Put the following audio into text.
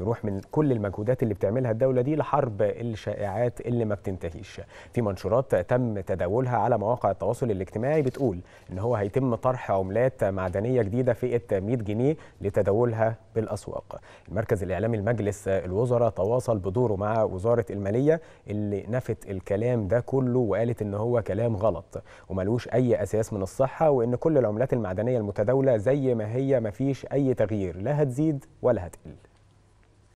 نروح من كل المجهودات اللي بتعملها الدولة دي لحرب الشائعات اللي ما بتنتهيش في منشورات تم تداولها على مواقع التواصل الاجتماعي بتقول ان هو هيتم طرح عملات معدنية جديدة فئة 100 جنيه لتداولها بالأسواق المركز الإعلامي لمجلس الوزراء تواصل بدوره مع وزارة المالية اللي نفت الكلام ده كله وقالت ان هو كلام غلط وملوش أي أساس من الصحة وإن كل العملات المعدنية المتداولة زي ما هي مفيش أي تغيير لا هتزيد ولا هتقل